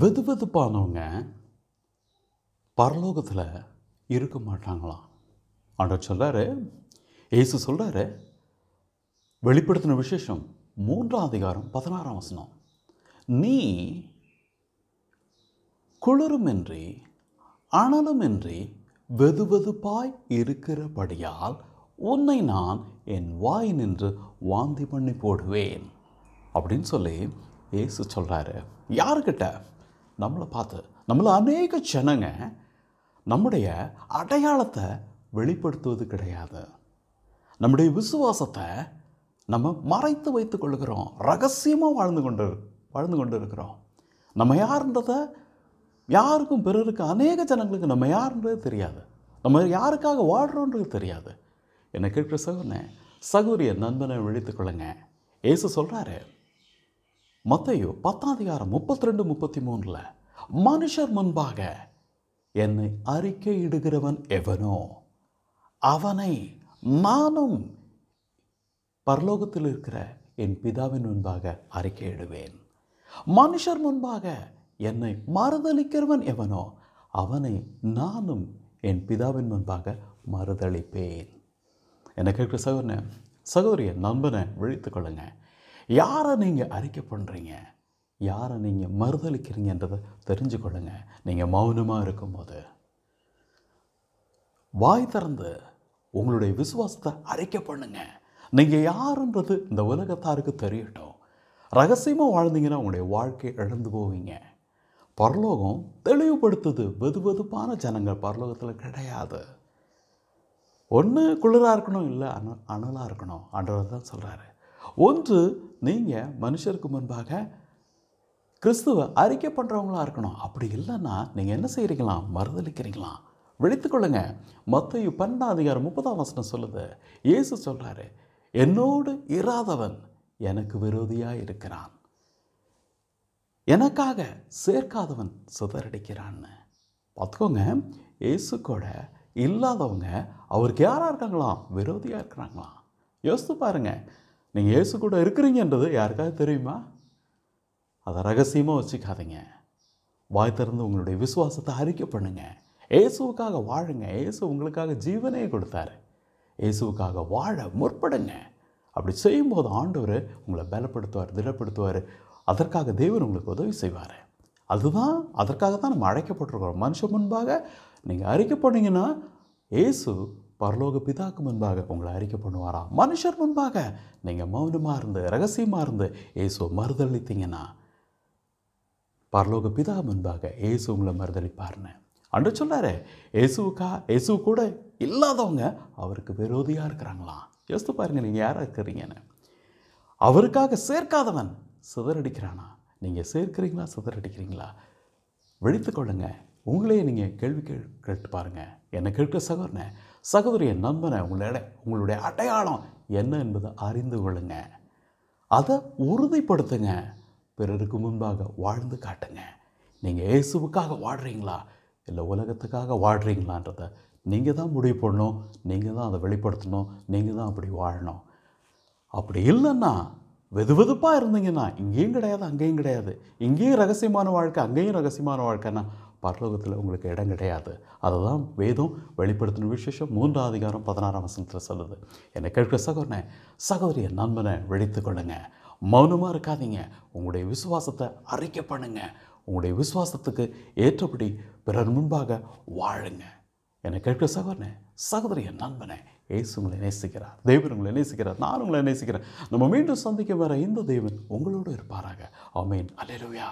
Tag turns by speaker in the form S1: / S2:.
S1: வெது வெதுப்பானவங்க பரலோகத்தில் இருக்க மாட்டாங்களாம் ஆண்டவர் சொல்கிறாரு ஏசு சொல்கிறாரு வெளிப்படுத்தின விசேஷம் மூன்றாம் அதிகாரம் பதினாறாம் வசனம் நீ குளிருமின்றி அனலுமின்றி வெது வெதுப்பாய் இருக்கிறபடியால் உன்னை நான் என் வாய் நின்று வாந்தி பண்ணி போடுவேன் அப்படின்னு சொல்லி ஏசு சொல்கிறாரு யாருக்கிட்ட நம்மளை பார்த்து நம்மளை அநேக ஜனங்க நம்முடைய அடையாளத்தை வெளிப்படுத்துவது கிடையாது நம்முடைய விசுவாசத்தை நம்ம மறைத்து வைத்து கொள்கிறோம் ரகசியமாக வாழ்ந்து கொண்டு வாழ்ந்து கொண்டு இருக்கிறோம் நம்ம யாருன்றதை யாருக்கும் பிறருக்கு அநேக ஜனங்களுக்கு நம்ம யாருன்றது தெரியாது நம்ம யாருக்காக வாழ்கிறோன்றது தெரியாது என்னை கேட்குற சகுனே சகோரிய நண்பனை விழித்து கொள்ளுங்க ஏசு சொல்கிறாரு மத்தையோ பத்தாம் அதிகாரம் முப்பத்தி ரெண்டு முப்பத்தி மூணில் மனுஷர் முன்பாக என்னை அறிக்கையிடுகிறவன் எவனோ அவனை நானும் பரலோகத்தில் இருக்கிற என் பிதாவின் முன்பாக அறிக்கையிடுவேன் மனுஷர் முன்பாக என்னை மறுதளிக்கிறவன் எவனோ அவனை நானும் என் பிதாவின் முன்பாக மறுதளிப்பேன் எனக்கு கேட்குற சகோதரனை சகோதரிய நண்பனை விழித்து கொள்ளுங்க யாரை நீங்கள் அறிக்கை பண்ணுறீங்க யாரை நீங்கள் மறுதளிக்கிறீங்கன்றதை தெரிஞ்சு கொள்ளுங்கள் நீங்கள் மௌனமாக இருக்கும்போது வாய் திறந்து உங்களுடைய விசுவாசத்தை அரைக்க பண்ணுங்க நீங்கள் யாருன்றது இந்த உலகத்தாருக்கு தெரியட்டும் ரகசியமாக வாழ்ந்தீங்கன்னா உங்களுடைய வாழ்க்கை இழந்து போவீங்க பரலோகம் தெளிவுபடுத்துது வெது வெதுப்பான ஜனங்கள் பரலோகத்தில் கிடையாது ஒன்று குளிராக இருக்கணும் இல்லை அணு அனலாக இருக்கணும் அன்றதை தான் சொல்கிறாரு ஒன்று நீங்கள் மனுஷருக்கு முன்பாக கிறிஸ்துவை அறிக்கை பண்ணுறவங்களாக இருக்கணும் அப்படி இல்லைன்னா நீங்கள் என்ன செய்கிறீங்களாம் மறுதளிக்கிறீங்களாம் விழித்துக்கொள்ளுங்க மொத்த பன்னெண்டாம் அதிகாரம் முப்பதாம் வசனம் சொல்லுது இயேசு சொல்கிறாரு என்னோடு இராதவன் எனக்கு விரோதியாக இருக்கிறான் எனக்காக சேர்க்காதவன் சிதறடிக்கிறான்னு பார்த்துக்கோங்க இயேசு கூட இல்லாதவங்க அவருக்கு யாராக இருக்காங்களாம் விரோதியாக இருக்கிறாங்களாம் யோசித்து பாருங்கள் நீங்கள் இயேசு கூட இருக்கிறீங்கன்றது யாருக்காவது தெரியுமா அதை ரகசியமாக வச்சுக்காதீங்க வாய் திறந்து உங்களுடைய விசுவாசத்தை அறிக்கை பண்ணுங்கள் இயேசுவுக்காக வாழுங்க இயேசு உங்களுக்காக ஜீவனே கொடுத்தாரு இயேசுவுக்காக வாழ முற்படுங்க அப்படி செய்யும்போது ஆண்டவர் உங்களை பலப்படுத்துவார் திடப்படுத்துவார் அதற்காக தெய்வர் உங்களுக்கு உதவி செய்வார் அதுதான் அதற்காக தான் நம்ம அழைக்கப்பட்டிருக்கிறோம் மனுஷன் முன்பாக நீங்கள் அறிக்கை பண்ணிங்கன்னா ஏசு பரலோக பிதாக்கு முன்பாக உங்களை அறிக்கை பண்ணுவாரா மனுஷர் முன்பாக நீங்கள் மௌனமாக இருந்து ரகசியமாக இருந்து ஏசுவை மறுதளித்தீங்கன்னா பரலோக பிதா முன்பாக ஏசு உங்களை மறுதளிப்பார்னு அன்று சொல்லாரு ஏசுவுக்கா ஏசு கூட இல்லாதவங்க அவருக்கு விரோதியாக இருக்கிறாங்களாம் யோசித்து பாருங்கள் நீங்கள் யாராக இருக்கிறீங்கன்னு அவருக்காக சேர்க்காதவன் சிதறடிக்கிறானா நீங்கள் சேர்க்கிறீங்களா சிதறடிக்கிறீங்களா விழித்து கொள்ளுங்கள் உங்களையே நீங்கள் கேள்வி கே கேட்டு பாருங்கள் என்னை கேட்க சகோதரனை சகோதரிய நண்பனை உங்களோட உங்களுடைய அடையாளம் என்ன என்பதை அறிந்து கொள்ளுங்க அதை உறுதிப்படுத்துங்க பிறருக்கு முன்பாக வாழ்ந்து காட்டுங்க நீங்கள் இயேசுவுக்காக வாடுறீங்களா இல்லை உலகத்துக்காக வாடுறீங்களான்றத நீங்கள் தான் முடிவு பண்ணணும் நீங்கள் தான் அதை வெளிப்படுத்தணும் நீங்கள் தான் அப்படி வாழணும் அப்படி இல்லைன்னா வெது வெதுப்பாக இருந்தீங்கன்னா இங்கேயும் கிடையாது அங்கேயும் கிடையாது இங்கேயும் ரகசியமான வாழ்க்கை அங்கேயும் ரகசியமான வாழ்க்கைன்னா பரலோகத்தில் உங்களுக்கு இடம் கிடையாது அதை தான் வேதம் வெளிப்படுத்தின விசேஷம் மூன்றாம் அதிகாரம் பதினாறாம் வசனத்தில் சொல்லுது என்னை கேட்குற சகோதரனை சகோதரிய நண்பனை வெடித்து கொள்ளுங்கள் மௌனமாக இருக்காதீங்க உங்களுடைய விசுவாசத்தை அறிக்கை பண்ணுங்கள் உங்களுடைய விசுவாசத்துக்கு ஏற்றபடி பிறர் முன்பாக வாழுங்க என்னை கேட்க சகோதரனே சகோதரிய நண்பனே இயேசுங்களை நேசிக்கிறார் தெய்வன் உங்களை நேசிக்கிறார் நான் உங்களை நேசிக்கிறேன் நம்ம மீண்டும் சந்திக்க வர இந்த தெய்வன் உங்களோடு இருப்பாராக ஆமீன் அலையலுயா